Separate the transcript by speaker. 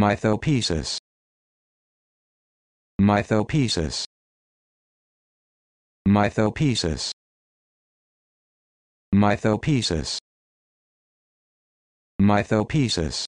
Speaker 1: Mythopesis. Mythopesis. Mythopesis. Mythopesis. Mythopesis.